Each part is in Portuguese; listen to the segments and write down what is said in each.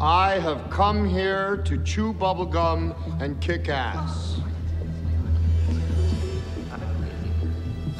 I have come here to chew bubblegum and kick ass.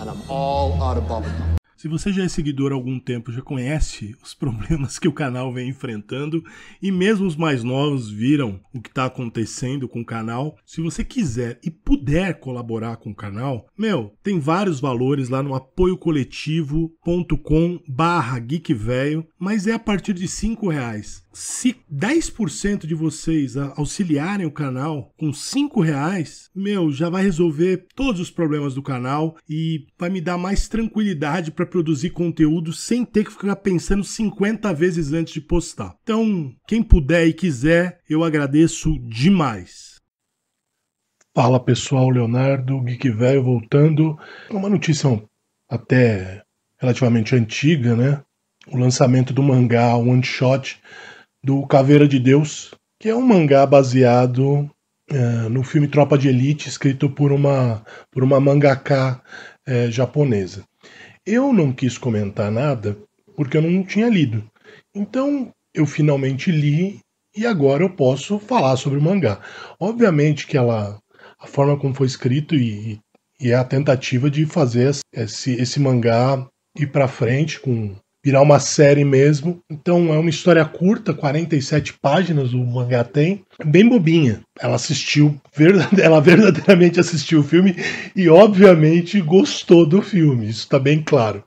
And I'm all out of bubblegum. Se você já é seguidor há algum tempo, já conhece os problemas que o canal vem enfrentando e mesmo os mais novos viram o que está acontecendo com o canal. Se você quiser e puder colaborar com o canal, meu, tem vários valores lá no apoiocoletivo.com barra geekvelho, mas é a partir de cinco reais. Se 10% de vocês auxiliarem o canal com cinco reais, meu, já vai resolver todos os problemas do canal e vai me dar mais tranquilidade para produzir conteúdo sem ter que ficar pensando 50 vezes antes de postar. Então, quem puder e quiser, eu agradeço demais. Fala pessoal, Leonardo, Geek Velho voltando. Uma notícia até relativamente antiga, né? O lançamento do mangá One Shot do Caveira de Deus, que é um mangá baseado é, no filme Tropa de Elite, escrito por uma, por uma mangaka é, japonesa. Eu não quis comentar nada porque eu não tinha lido. Então eu finalmente li e agora eu posso falar sobre o mangá. Obviamente que ela, a forma como foi escrito e, e é a tentativa de fazer esse, esse mangá ir para frente com virar uma série mesmo. Então é uma história curta, 47 páginas o mangá tem, bem bobinha. Ela assistiu, ela verdadeiramente assistiu o filme e obviamente gostou do filme, isso está bem claro.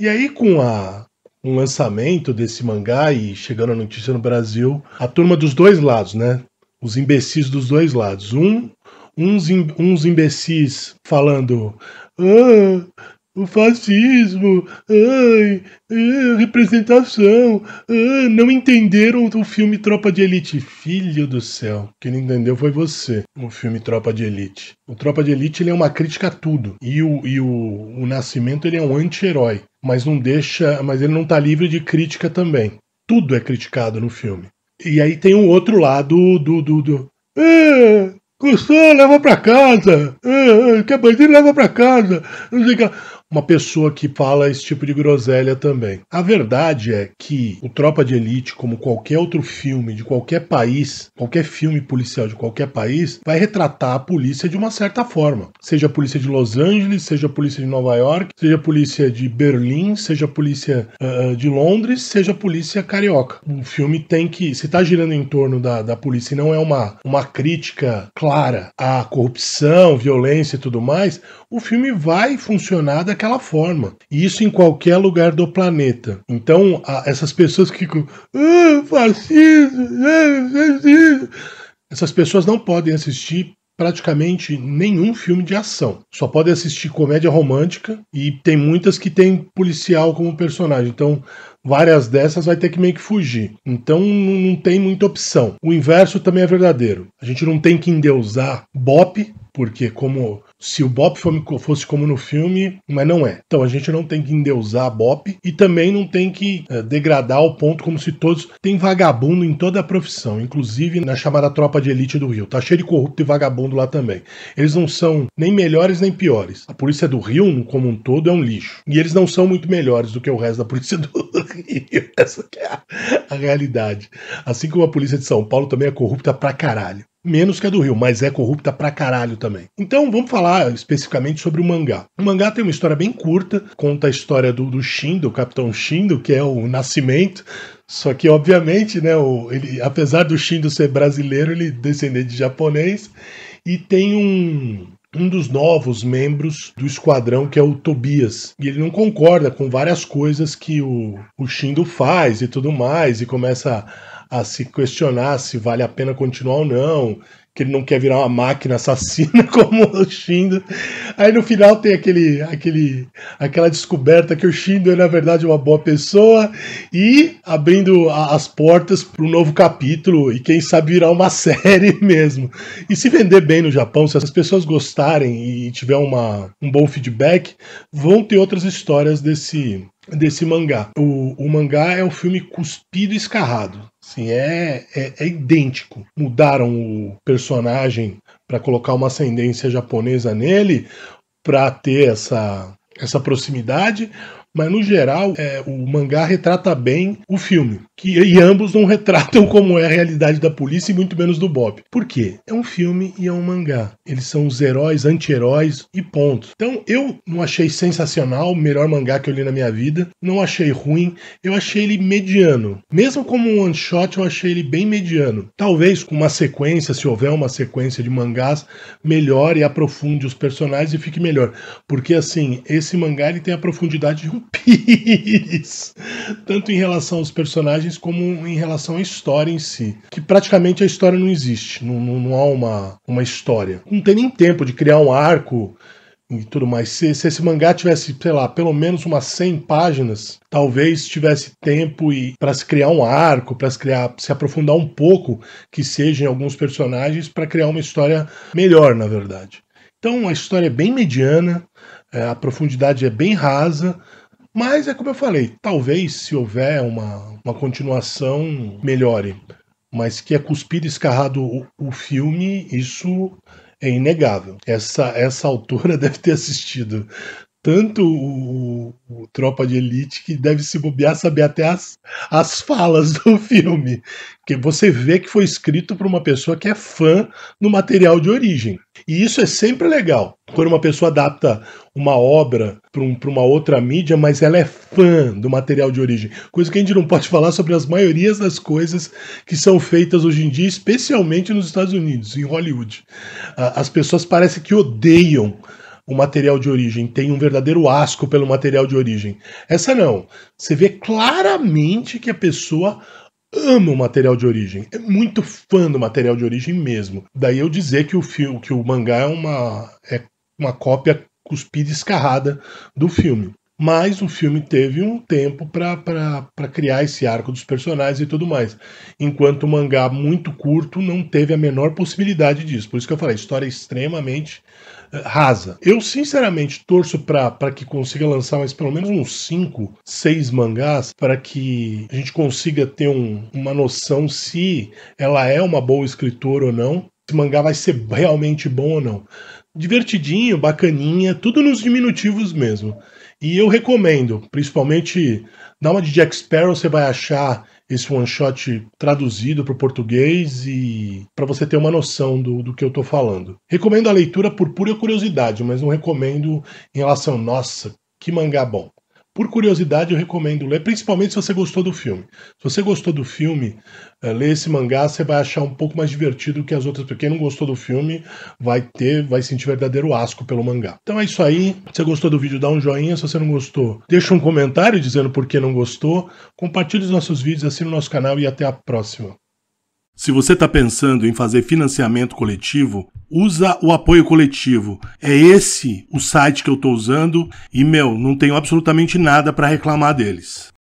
E aí com a um lançamento desse mangá e chegando a notícia no Brasil, a turma dos dois lados, né? Os imbecis dos dois lados. Um, uns, uns imbecis falando ah, o fascismo, ai, ai, é, representação, ai, é, não entenderam o filme Tropa de Elite. Filho do céu, quem não entendeu foi você, o filme Tropa de Elite. O Tropa de Elite ele é uma crítica a tudo, e o, e o, o Nascimento ele é um anti-herói, mas não deixa, mas ele não tá livre de crítica também. Tudo é criticado no filme. E aí tem o um outro lado do... do, do é, leva pra casa. É, é, quer bandido, leva pra casa. Não sei o que uma pessoa que fala esse tipo de groselha também. A verdade é que o Tropa de Elite, como qualquer outro filme de qualquer país, qualquer filme policial de qualquer país, vai retratar a polícia de uma certa forma. Seja a polícia de Los Angeles, seja a polícia de Nova York, seja a polícia de Berlim, seja a polícia uh, de Londres, seja a polícia carioca. O filme tem que, se está girando em torno da, da polícia e não é uma, uma crítica clara à corrupção, violência e tudo mais, o filme vai funcionar da daquela forma. E isso em qualquer lugar do planeta. Então, essas pessoas que ficam. Ah, fascismo, ah, fascismo. Essas pessoas não podem assistir praticamente nenhum filme de ação. Só podem assistir comédia romântica e tem muitas que tem policial como personagem. Então, várias dessas vai ter que meio que fugir. Então não tem muita opção. O inverso também é verdadeiro. A gente não tem que endeusar BOP, porque como se o Bop fosse como no filme, mas não é. Então a gente não tem que endeusar Bop e também não tem que eh, degradar o ponto como se todos. Tem vagabundo em toda a profissão, inclusive na chamada tropa de elite do Rio. Tá cheio de corrupto e vagabundo lá também. Eles não são nem melhores nem piores. A polícia do Rio, como um todo, é um lixo. E eles não são muito melhores do que o resto da polícia do Rio. Essa é a, a realidade. Assim como a polícia de São Paulo também é corrupta pra caralho. Menos que a do Rio, mas é corrupta pra caralho também. Então vamos falar especificamente sobre o mangá. O mangá tem uma história bem curta, conta a história do, do Shindo, o Capitão Shindo, que é o nascimento. Só que, obviamente, né, o, ele, apesar do Shindo ser brasileiro, ele descendente de japonês. E tem um, um dos novos membros do esquadrão, que é o Tobias. E ele não concorda com várias coisas que o, o Shindo faz e tudo mais, e começa a se questionar se vale a pena continuar ou não, que ele não quer virar uma máquina assassina como o Shindo. Aí no final tem aquele, aquele, aquela descoberta que o Shindo é na verdade uma boa pessoa e abrindo a, as portas para um novo capítulo e quem sabe virar uma série mesmo. E se vender bem no Japão, se as pessoas gostarem e tiver uma, um bom feedback, vão ter outras histórias desse desse mangá. O, o mangá é um filme cuspido e escarrado. Assim, é, é, é idêntico. Mudaram o personagem para colocar uma ascendência japonesa nele, para ter essa, essa proximidade, mas no geral é, o mangá retrata bem o filme que e ambos não retratam como é a realidade da polícia e muito menos do Bob. Por quê? É um filme e é um mangá. Eles são os heróis, anti-heróis e ponto. Então eu não achei sensacional, o melhor mangá que eu li na minha vida, não achei ruim, eu achei ele mediano. Mesmo como um one shot, eu achei ele bem mediano. Talvez com uma sequência, se houver uma sequência de mangás, melhore e aprofunde os personagens e fique melhor. Porque assim, esse mangá ele tem a profundidade de um pires, tanto em relação aos personagens personagens como em relação à história em si. Que praticamente a história não existe, não, não, não há uma, uma história. Não tem nem tempo de criar um arco e tudo mais. Se, se, esse mangá tivesse, sei lá, pelo menos umas 100 páginas, talvez tivesse tempo e para se criar um arco, para se criar, se aprofundar um pouco que sejam alguns personagens para criar uma história melhor, na verdade. Então a história é bem mediana, é, a profundidade é bem rasa, mas é como eu falei, talvez se houver uma, uma continuação, melhore. Mas que é cuspido e escarrado o, o filme, isso é inegável. Essa, essa autora deve ter assistido tanto o, o, Tropa de Elite que deve se bobear saber até as, as falas do filme. que você vê que foi escrito por uma pessoa que é fã do material de origem. E isso é sempre legal. Quando uma pessoa adapta uma obra para um, uma outra mídia, mas ela é fã do material de origem. Coisa que a gente não pode falar sobre as maiorias das coisas que são feitas hoje em dia, especialmente nos Estados Unidos, em Hollywood. As pessoas parecem que odeiam o material de origem, tem um verdadeiro asco pelo material de origem. Essa não. Você vê claramente que a pessoa ama o material de origem, é muito fã do material de origem mesmo. Daí eu dizer que o filme, que o mangá é uma é uma cópia cuspida escarrada do filme mas o filme teve um tempo para criar esse arco dos personagens e tudo mais. Enquanto o mangá muito curto não teve a menor possibilidade disso. Por isso que eu falei, história é extremamente eh, rasa. Eu sinceramente torço para que consiga lançar mais pelo menos uns 5, 6 mangás para que a gente consiga ter um, uma noção se ela é uma boa escritora ou não. Se mangá vai ser realmente bom ou não. Divertidinho, bacaninha, tudo nos diminutivos mesmo. E eu recomendo, principalmente, dá uma de Jack Sparrow, você vai achar esse one shot traduzido para o português e para você ter uma noção do, do que eu estou falando. Recomendo a leitura por pura curiosidade, mas não recomendo em relação, nossa, que mangá bom. Por curiosidade, eu recomendo ler, principalmente se você gostou do filme. Se você gostou do filme, é, eh, ler esse mangá, você vai achar um pouco mais divertido que as outras. Porque Quem não gostou do filme vai ter, vai sentir verdadeiro asco pelo mangá. Então é isso aí. Se você gostou do vídeo, dá um joinha. Se você não gostou, deixa um comentário dizendo por que não gostou. Compartilhe os nossos vídeos, assine o nosso canal e até a próxima. Se você está pensando em fazer financiamento coletivo, usa o apoio coletivo. É esse o site que eu estou usando e, meu, não tenho absolutamente nada para reclamar deles.